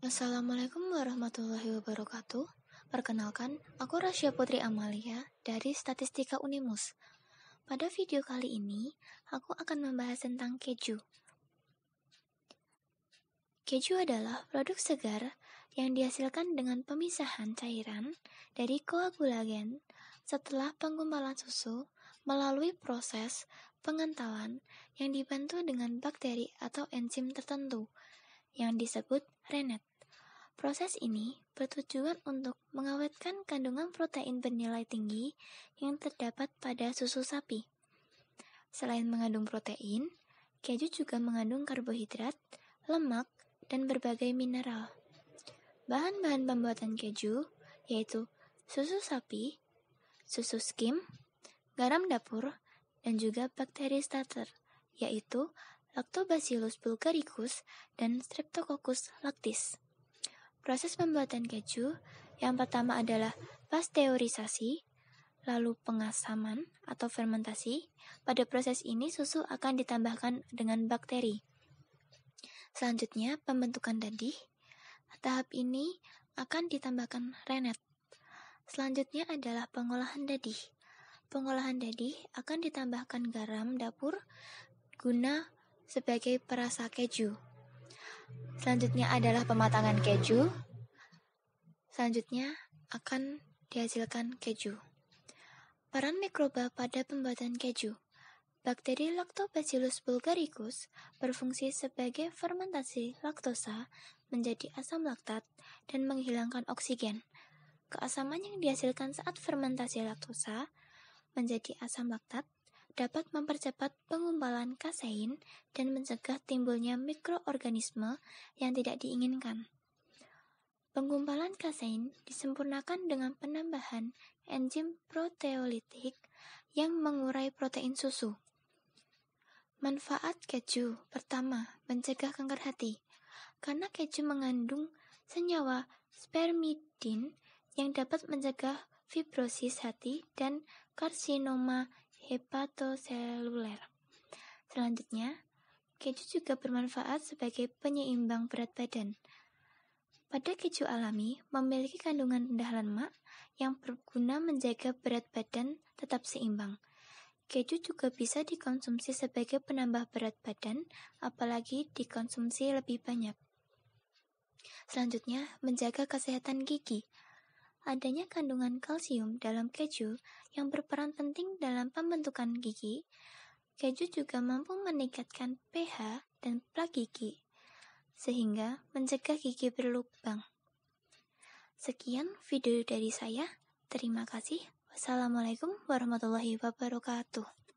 Assalamualaikum warahmatullahi wabarakatuh. Perkenalkan, aku Rasya Putri Amalia dari Statistika Unimus. Pada video kali ini, aku akan membahas tentang keju. Keju adalah produk segar yang dihasilkan dengan pemisahan cairan dari koagulagen setelah penggumpalan susu melalui proses pengentalan yang dibantu dengan bakteri atau enzim tertentu yang disebut renet. Proses ini bertujuan untuk mengawetkan kandungan protein bernilai tinggi yang terdapat pada susu sapi. Selain mengandung protein, keju juga mengandung karbohidrat, lemak, dan berbagai mineral. Bahan-bahan pembuatan keju yaitu susu sapi, susu skim, garam dapur, dan juga bakteri starter, yaitu Lactobacillus bulgaricus, dan Streptococcus lactis. Proses pembuatan keju yang pertama adalah pasteurisasi, lalu pengasaman atau fermentasi. Pada proses ini susu akan ditambahkan dengan bakteri. Selanjutnya pembentukan dadih. Tahap ini akan ditambahkan rennet. Selanjutnya adalah pengolahan dadih. Pengolahan dadih akan ditambahkan garam dapur guna sebagai perasa keju. Selanjutnya adalah pematangan keju. Selanjutnya akan dihasilkan keju. Peran mikroba pada pembuatan keju. Bakteri Lactobacillus bulgaricus berfungsi sebagai fermentasi laktosa menjadi asam laktat dan menghilangkan oksigen. Keasaman yang dihasilkan saat fermentasi laktosa menjadi asam laktat dapat mempercepat penggumpalan kasein dan mencegah timbulnya mikroorganisme yang tidak diinginkan. Penggumpalan kasein disempurnakan dengan penambahan enzim proteolitik yang mengurai protein susu. Manfaat keju pertama, mencegah kanker hati. Karena keju mengandung senyawa spermidin yang dapat mencegah fibrosis hati dan karsinoma hepatoseluler. Selanjutnya, keju juga bermanfaat sebagai penyeimbang berat badan. Pada keju alami, memiliki kandungan rendah lemak yang berguna menjaga berat badan tetap seimbang. Keju juga bisa dikonsumsi sebagai penambah berat badan, apalagi dikonsumsi lebih banyak. Selanjutnya, menjaga kesehatan gigi. Adanya kandungan kalsium dalam keju yang berperan penting dalam pembentukan gigi, keju juga mampu meningkatkan pH dan plak gigi, sehingga mencegah gigi berlubang. Sekian video dari saya. Terima kasih. Wassalamualaikum warahmatullahi wabarakatuh.